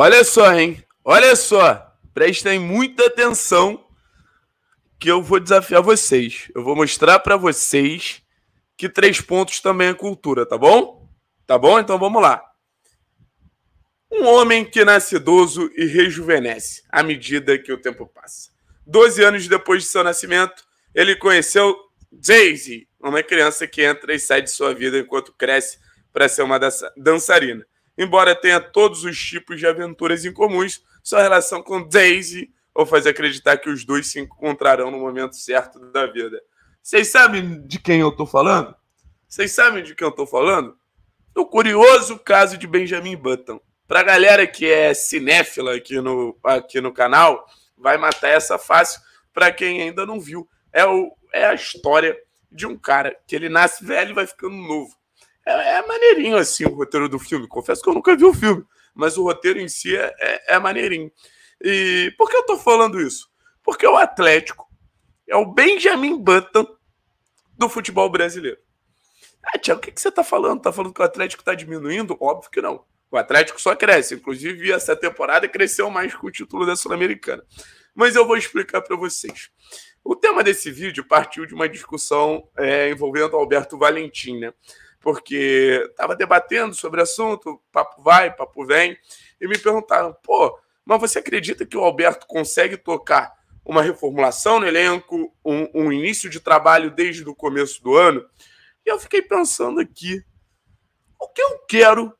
Olha só, hein? Olha só. Prestem muita atenção que eu vou desafiar vocês. Eu vou mostrar para vocês que três pontos também é cultura, tá bom? Tá bom? Então vamos lá. Um homem que nasce idoso e rejuvenesce à medida que o tempo passa. Doze anos depois de seu nascimento, ele conheceu Daisy, uma criança que entra e sai de sua vida enquanto cresce para ser uma dançarina. Embora tenha todos os tipos de aventuras em comuns, sua relação com Daisy ou faz acreditar que os dois se encontrarão no momento certo da vida. Vocês sabem de quem eu estou falando? Vocês sabem de quem eu estou falando? O curioso caso de Benjamin Button. Para a galera que é cinéfila aqui no, aqui no canal, vai matar essa fácil. Para quem ainda não viu, é, o, é a história de um cara que ele nasce velho e vai ficando novo é, é maneirinho assim o roteiro do filme. Confesso que eu nunca vi o filme, mas o roteiro em si é, é, é maneirinho. E por que eu tô falando isso? Porque o Atlético é o Benjamin Button do futebol brasileiro. Ah, Tiago, o que, que você tá falando? Tá falando que o Atlético tá diminuindo? Óbvio que não. O Atlético só cresce. Inclusive, essa temporada cresceu mais com o título da Sul-Americana. Mas eu vou explicar para vocês. O tema desse vídeo partiu de uma discussão é, envolvendo Alberto Valentim, né? porque estava debatendo sobre o assunto, papo vai, papo vem, e me perguntaram: pô, mas você acredita que o Alberto consegue tocar uma reformulação no elenco, um, um início de trabalho desde o começo do ano? E eu fiquei pensando aqui: o que eu quero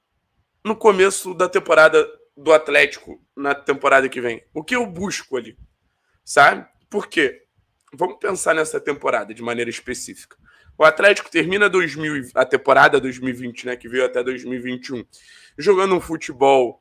no começo da temporada do Atlético, na temporada que vem? O que eu busco ali? Sabe? Por quê? Vamos pensar nessa temporada de maneira específica. O Atlético termina 2000, a temporada 2020, né, que veio até 2021, jogando um futebol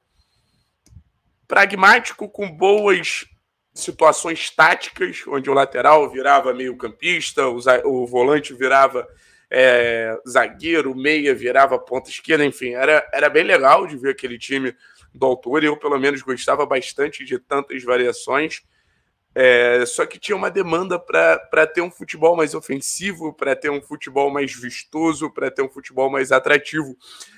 pragmático com boas situações táticas, onde o lateral virava meio-campista, o, o, volante virava é, zagueiro, meia virava ponta esquerda, enfim, era, era bem legal de ver aquele time do autor. Eu, pelo menos, gostava bastante de tantas variações. É, só que tinha uma demanda para ter um futebol mais ofensivo, para ter um futebol mais vistoso, para ter um futebol mais atrativo.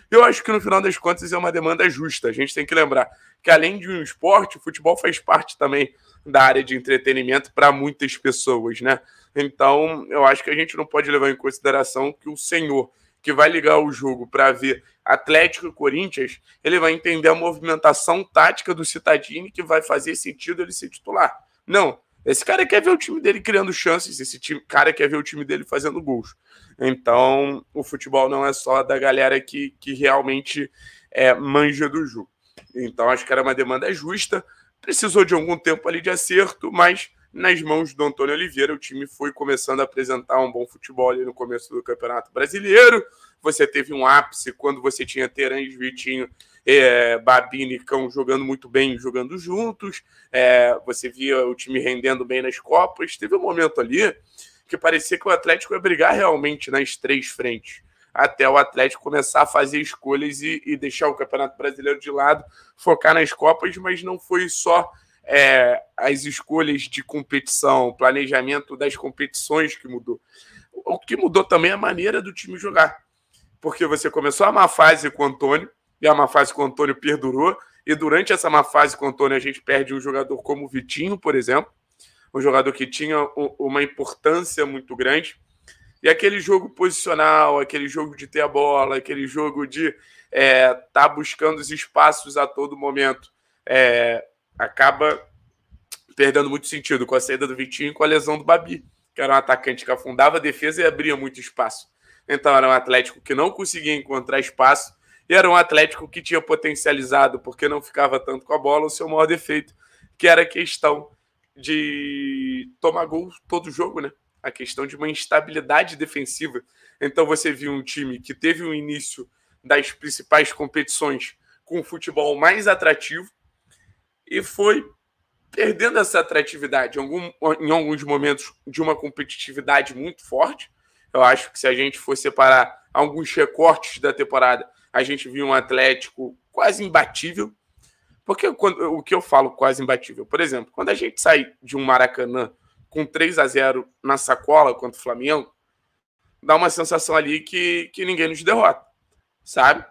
Eu acho que no final das contas é uma demanda justa. A gente tem que lembrar que além de um esporte, o futebol faz parte também da área de entretenimento para muitas pessoas, né? Então, eu acho que a gente não pode levar em consideração que o senhor que vai ligar o jogo para ver Atlético e Corinthians, ele vai entender a movimentação tática do Citadini que vai fazer sentido ele ser titular. Não. Esse cara quer ver o time dele criando chances, esse time, cara quer ver o time dele fazendo gols. Então, o futebol não é só da galera que, que realmente é, manja do jogo. Então, acho que era uma demanda justa. Precisou de algum tempo ali de acerto, mas nas mãos do Antônio Oliveira, o time foi começando a apresentar um bom futebol ali no começo do Campeonato Brasileiro. Você teve um ápice quando você tinha Terães Vitinho é, Babini e Cão jogando muito bem, jogando juntos, é, você via o time rendendo bem nas Copas. Teve um momento ali que parecia que o Atlético ia brigar realmente nas três frentes, até o Atlético começar a fazer escolhas e, e deixar o Campeonato Brasileiro de lado, focar nas Copas, mas não foi só é, as escolhas de competição, planejamento das competições que mudou. O que mudou também é a maneira do time jogar. Porque você começou a má fase com o Antônio, e a má fase com o Antônio perdurou. E durante essa má fase com o Antônio, a gente perde um jogador como o Vitinho, por exemplo, um jogador que tinha uma importância muito grande. E aquele jogo posicional, aquele jogo de ter a bola, aquele jogo de estar é, tá buscando os espaços a todo momento, é, acaba perdendo muito sentido com a saída do Vitinho e com a lesão do Babi, que era um atacante que afundava a defesa e abria muito espaço. Então era um Atlético que não conseguia encontrar espaço e era um Atlético que tinha potencializado, porque não ficava tanto com a bola, o seu maior defeito, que era a questão de tomar gol todo jogo, né? A questão de uma instabilidade defensiva. Então você viu um time que teve um início das principais competições com o futebol mais atrativo e foi perdendo essa atratividade em, algum, em alguns momentos de uma competitividade muito forte. Eu acho que se a gente for separar alguns recortes da temporada, a gente viu um Atlético quase imbatível. Porque quando, o que eu falo quase imbatível? Por exemplo, quando a gente sai de um Maracanã com 3 a 0 na sacola contra o Flamengo, dá uma sensação ali que, que ninguém nos derrota, sabe?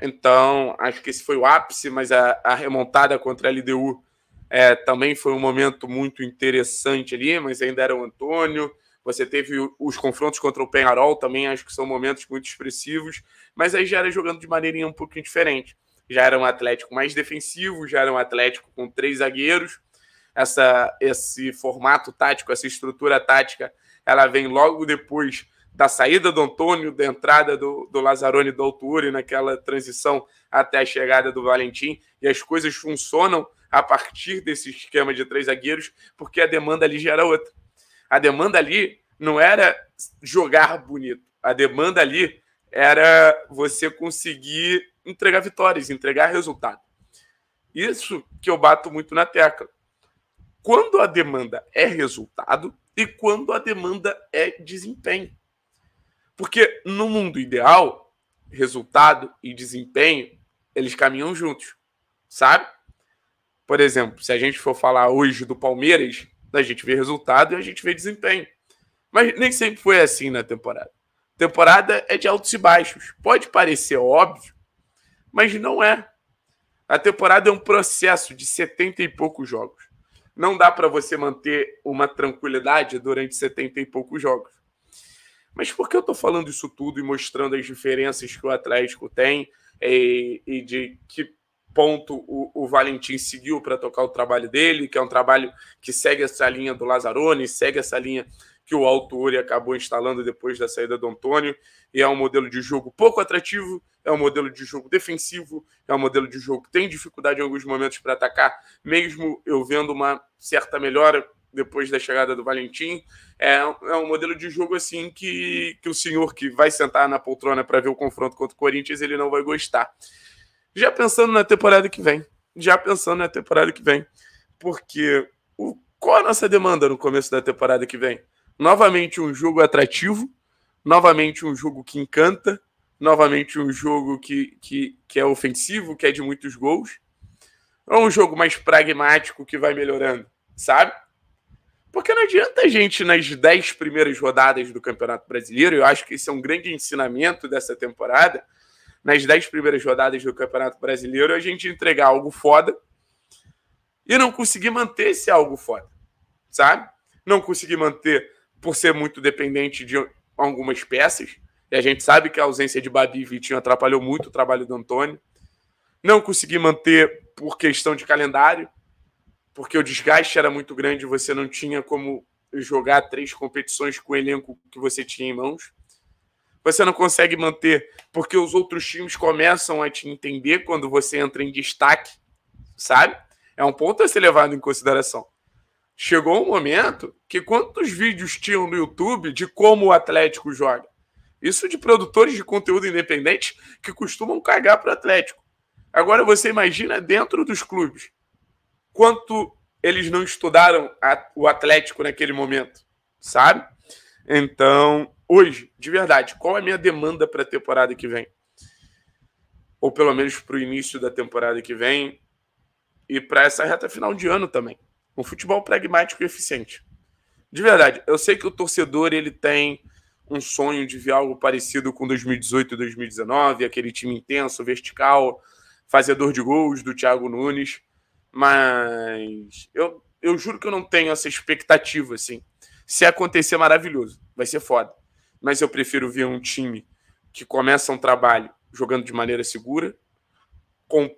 Então, acho que esse foi o ápice, mas a, a remontada contra a LDU é, também foi um momento muito interessante ali, mas ainda era o Antônio, você teve os confrontos contra o Penharol, também acho que são momentos muito expressivos, mas aí já era jogando de maneirinha um pouquinho diferente. Já era um Atlético mais defensivo, já era um Atlético com três zagueiros. Essa, esse formato tático, essa estrutura tática, ela vem logo depois da saída do Antônio, da entrada do, do Lazzaroni e do Alturi, naquela transição até a chegada do Valentim, e as coisas funcionam a partir desse esquema de três zagueiros, porque a demanda ali já era outra. A demanda ali não era jogar bonito. A demanda ali era você conseguir entregar vitórias, entregar resultado. Isso que eu bato muito na tecla. Quando a demanda é resultado e quando a demanda é desempenho. Porque no mundo ideal, resultado e desempenho, eles caminham juntos, sabe? Por exemplo, se a gente for falar hoje do Palmeiras, a gente vê resultado e a gente vê desempenho. Mas nem sempre foi assim na temporada. temporada é de altos e baixos. Pode parecer óbvio, mas não é. A temporada é um processo de 70 e poucos jogos. Não dá para você manter uma tranquilidade durante 70 e poucos jogos. Mas por que eu estou falando isso tudo e mostrando as diferenças que o Atlético tem e, eh, e de que ponto o, o Valentim seguiu para tocar o trabalho dele, que é um trabalho que segue essa linha do Lazzaroni, segue essa linha que o Altuori acabou instalando depois da saída do Antônio, e é um modelo de jogo pouco atrativo, é um modelo de jogo defensivo, é um modelo de jogo que tem dificuldade em alguns momentos para atacar, mesmo eu vendo uma certa melhora depois da chegada do Valentim. É, é um modelo de jogo assim que, que o senhor que vai sentar na poltrona para ver o confronto contra o Corinthians, ele não vai gostar já pensando na temporada que vem. Já pensando na temporada que vem. Porque o, qual a nossa demanda no começo da temporada que vem? Novamente um jogo atrativo, novamente um jogo que encanta, novamente um jogo que, que, que é ofensivo, que é de muitos gols. Ou um jogo mais pragmático que vai melhorando, sabe? Porque não adianta a gente, nas dez primeiras rodadas do Campeonato Brasileiro, eu acho que esse é um grande ensinamento dessa temporada, nas dez primeiras rodadas do Campeonato Brasileiro, a gente entregar algo foda e não conseguir manter esse algo foda, sabe? Não conseguir manter por ser muito dependente de algumas peças. E a gente sabe que a ausência de Babi e Vitinho atrapalhou muito o trabalho do Antônio. Não consegui manter por questão de calendário, porque o desgaste era muito grande, você não tinha como jogar três competições com o elenco que você tinha em mãos você não consegue manter, porque os outros times começam a te entender quando você entra em destaque, sabe? É um ponto a ser levado em consideração. Chegou um momento que quantos vídeos tinham no YouTube de como o Atlético joga? Isso de produtores de conteúdo independente que costumam cagar para o Atlético. Agora você imagina dentro dos clubes quanto eles não estudaram a, o Atlético naquele momento, sabe? Então, hoje, de verdade, qual é a minha demanda para a temporada que vem? Ou pelo menos para o início da temporada que vem e para essa reta final de ano também. Um futebol pragmático e eficiente. De verdade, eu sei que o torcedor ele tem um sonho de ver algo parecido com 2018 e 2019, aquele time intenso, vertical, fazedor de gols do Thiago Nunes, mas eu, eu juro que eu não tenho essa expectativa, assim. Se acontecer, maravilhoso. Vai ser foda. Mas eu prefiro ver um time que começa um trabalho jogando de maneira segura, com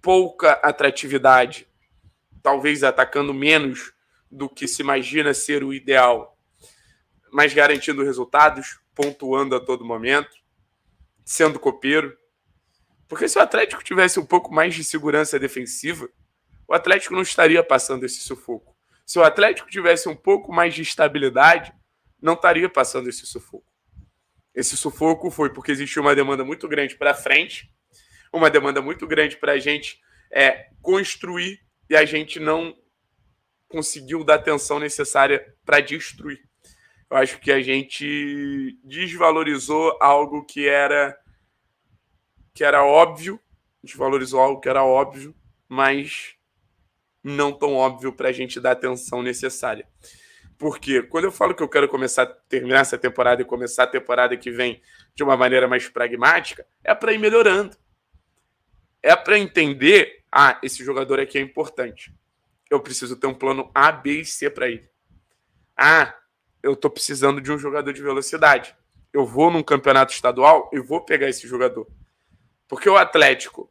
pouca atratividade, talvez atacando menos do que se imagina ser o ideal, mas garantindo resultados, pontuando a todo momento, sendo copeiro. Porque se o Atlético tivesse um pouco mais de segurança defensiva, o Atlético não estaria passando esse sufoco. Se o Atlético tivesse um pouco mais de estabilidade, não estaria passando esse sufoco. Esse sufoco foi porque existiu uma demanda muito grande para frente, uma demanda muito grande para a gente é, construir e a gente não conseguiu dar atenção necessária para destruir. Eu acho que a gente desvalorizou algo que era que era óbvio, desvalorizou algo que era óbvio, mas não tão óbvio para a gente dar atenção necessária. Porque quando eu falo que eu quero começar terminar essa temporada e começar a temporada que vem de uma maneira mais pragmática, é para ir melhorando. É para entender, ah, esse jogador aqui é importante. Eu preciso ter um plano A, B e C para ele. Ah, eu estou precisando de um jogador de velocidade. Eu vou num campeonato estadual e vou pegar esse jogador. Porque o Atlético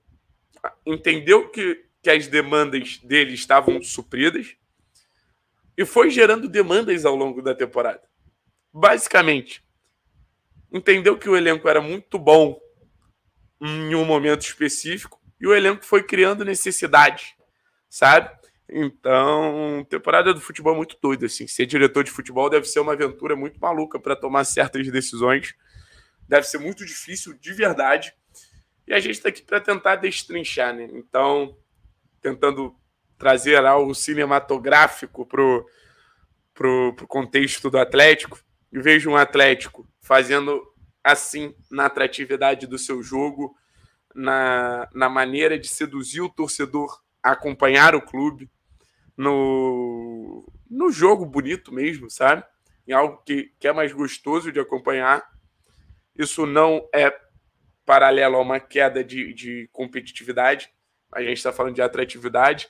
entendeu que que as demandas dele estavam supridas e foi gerando demandas ao longo da temporada. Basicamente, entendeu que o elenco era muito bom em um momento específico e o elenco foi criando necessidade, sabe? Então, temporada do futebol é muito doida assim. Ser diretor de futebol deve ser uma aventura muito maluca para tomar certas decisões. Deve ser muito difícil de verdade. E a gente está aqui para tentar destrinchar, né? Então, tentando trazer algo cinematográfico pro, pro, pro contexto do Atlético, e vejo um Atlético fazendo assim na atratividade do seu jogo, na, na maneira de seduzir o torcedor a acompanhar o clube, no, no jogo bonito mesmo, sabe? Em algo que, que é mais gostoso de acompanhar. Isso não é paralelo a uma queda de, de competitividade. A gente está falando de atratividade.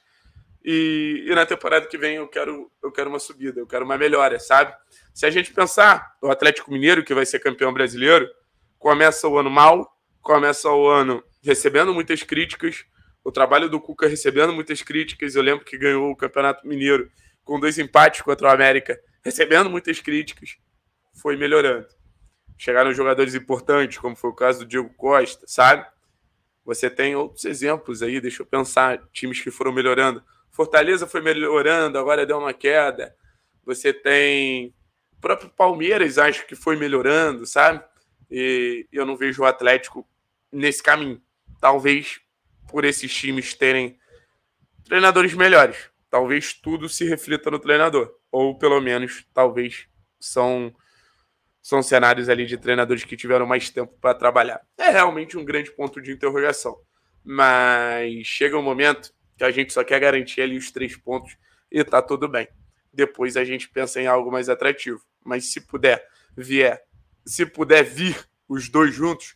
E, e, na temporada que vem eu quero, eu quero uma subida, eu quero uma melhora, sabe? Se a gente pensar, o Atlético Mineiro, que vai ser campeão brasileiro, começa o ano mal, começa o ano recebendo muitas críticas, o trabalho do Cuca recebendo muitas críticas. Eu lembro que ganhou o Campeonato Mineiro com dois empates contra o América, recebendo muitas críticas, foi melhorando. Chegaram jogadores importantes, como foi o caso do Diego Costa, sabe? Você tem outros exemplos aí, deixa eu pensar, times que foram melhorando. Fortaleza foi melhorando, agora deu uma queda. Você tem o próprio Palmeiras, acho que foi melhorando, sabe? E eu não vejo o Atlético nesse caminho. Talvez por esses times terem treinadores melhores. Talvez tudo se reflita no treinador, ou pelo menos talvez são são cenários ali de treinadores que tiveram mais tempo para trabalhar. É realmente um grande ponto de interrogação. Mas chega um momento que a gente só quer garantir ali os três pontos e tá tudo bem. Depois a gente pensa em algo mais atrativo. Mas se puder vier, se puder vir os dois juntos,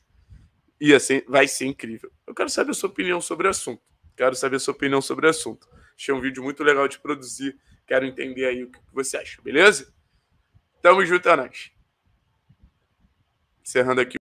e assim vai ser incrível. Eu quero saber a sua opinião sobre o assunto. Quero saber a sua opinião sobre o assunto. Achei um vídeo muito legal de produzir. Quero entender aí o que você acha, beleza? Tamo junto, Anax. É encerrando aqui